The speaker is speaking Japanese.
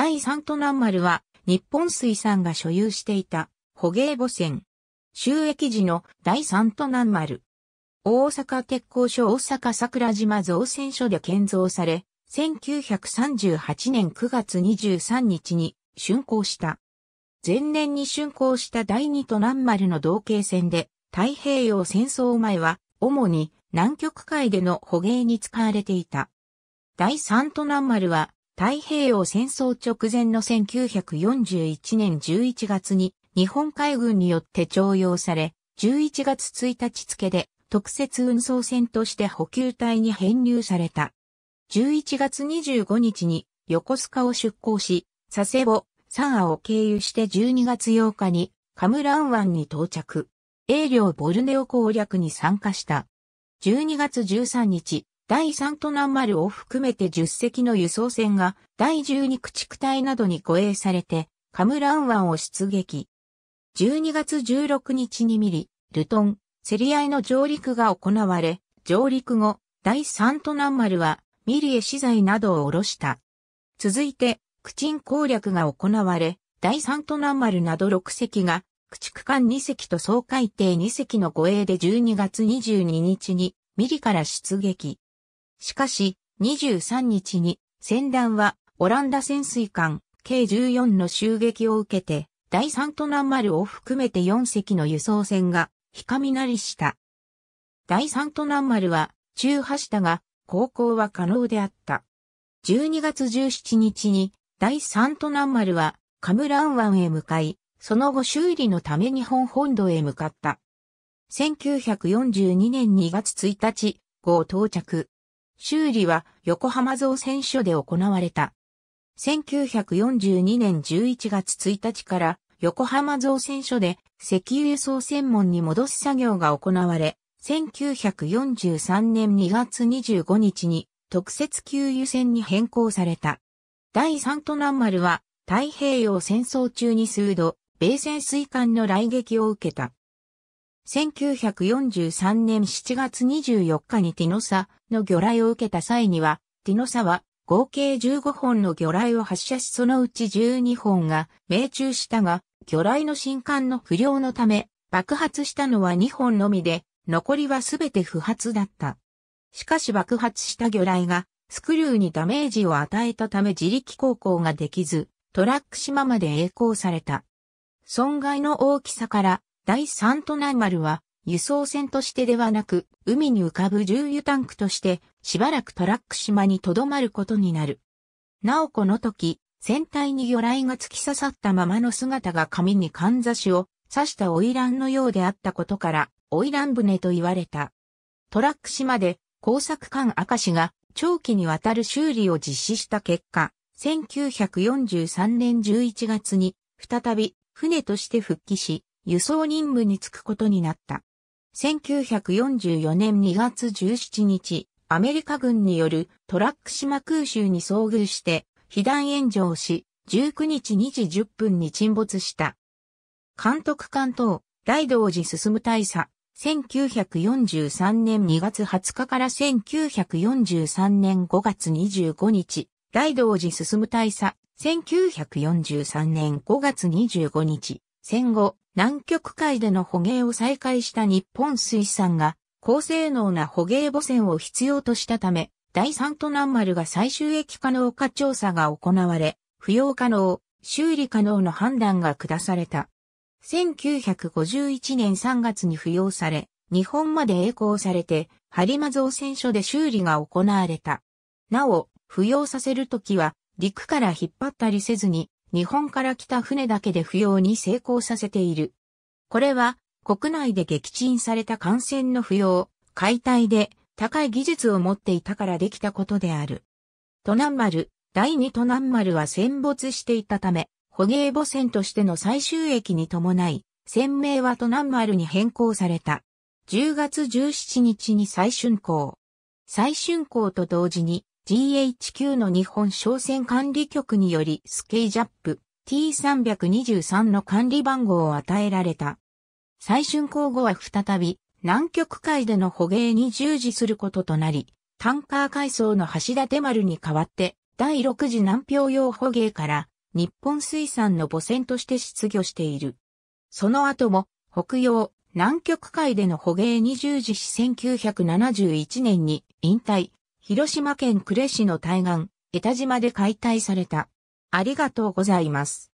第3都南丸は、日本水産が所有していた、捕鯨母船。収益時の第3都南丸。大阪鉄工所大阪桜島造船所で建造され、1938年9月23日に竣工した。前年に竣工した第二都南丸の同型船で、太平洋戦争前は、主に南極海での捕鯨に使われていた。第3都南丸は、太平洋戦争直前の1941年11月に日本海軍によって徴用され、11月1日付で特設運送船として補給隊に編入された。11月25日に横須賀を出港し、佐世保、三亜を経由して12月8日にカムラン湾に到着。英領ボルネオ攻略に参加した。12月13日、第3都南丸を含めて10隻の輸送船が第12駆逐隊などに護衛されて、カムラン湾を出撃。12月16日にミリ、ルトン、競り合いの上陸が行われ、上陸後、第3都南丸はミリへ資材などを下ろした。続いて、駆鎮攻略が行われ、第3都南丸など6隻が、駆逐艦2隻と総海艇2隻の護衛で12月22日にミリから出撃。しかし、23日に、船団は、オランダ潜水艦、計14の襲撃を受けて、第三都南丸を含めて4隻の輸送船が、ひかみなりした。第三都南丸は、中破したが、航行は可能であった。12月17日に、第三都南丸は、カムラン湾へ向かい、その後修理のため日本本土へ向かった。1942年2月1日、号到着。修理は横浜造船所で行われた。1942年11月1日から横浜造船所で石油輸送専門に戻す作業が行われ、1943年2月25日に特設給油船に変更された。第三都南丸は太平洋戦争中に数度、米潜水艦の来撃を受けた。1943年7月24日にティノサの魚雷を受けた際には、ティノサは合計15本の魚雷を発射しそのうち12本が命中したが、魚雷の新艦の不良のため、爆発したのは2本のみで、残りはすべて不発だった。しかし爆発した魚雷が、スクリューにダメージを与えたため自力航行ができず、トラック島まで栄光された。損害の大きさから、第3都内丸は、輸送船としてではなく、海に浮かぶ重油タンクとして、しばらくトラック島に留まることになる。なおこの時、船体に魚雷が突き刺さったままの姿が紙にかんざしを刺した花魁のようであったことから、花魁船と言われた。トラック島で工作艦明石が長期にわたる修理を実施した結果、1943年11月に再び船として復帰し、輸送任務に就くことになった。1944年2月17日、アメリカ軍によるトラック島空襲に遭遇して、被弾炎上し、19日2時10分に沈没した。監督官等、大道寺進む大佐、1943年2月20日から1943年5月25日、大道寺進む大佐、1943年5月25日、戦後、南極海での捕鯨を再開した日本水産が高性能な捕鯨母船を必要としたため、第三都南丸が最終益可能か調査が行われ、不要可能、修理可能の判断が下された。1951年3月に不要され、日本まで栄光されて、播磨造船所で修理が行われた。なお、不要させるときは、陸から引っ張ったりせずに、日本から来た船だけで不要に成功させている。これは国内で撃沈された艦船の不要、解体で高い技術を持っていたからできたことである。都南丸、第二都南丸は戦没していたため、捕鯨母船としての最終駅に伴い、船名は都南丸に変更された。10月17日に最春港。最春港と同時に、GHQ の日本商船管理局によりスケイジャップ T323 の管理番号を与えられた。最春航後は再び南極海での捕鯨に従事することとなり、タンカー海藻の橋立丸に代わって第6次南氷用捕鯨から日本水産の母船として出魚している。その後も北洋、南極海での捕鯨に従事し1971年に引退、広島県呉市の対岸、江田島で解体された。ありがとうございます。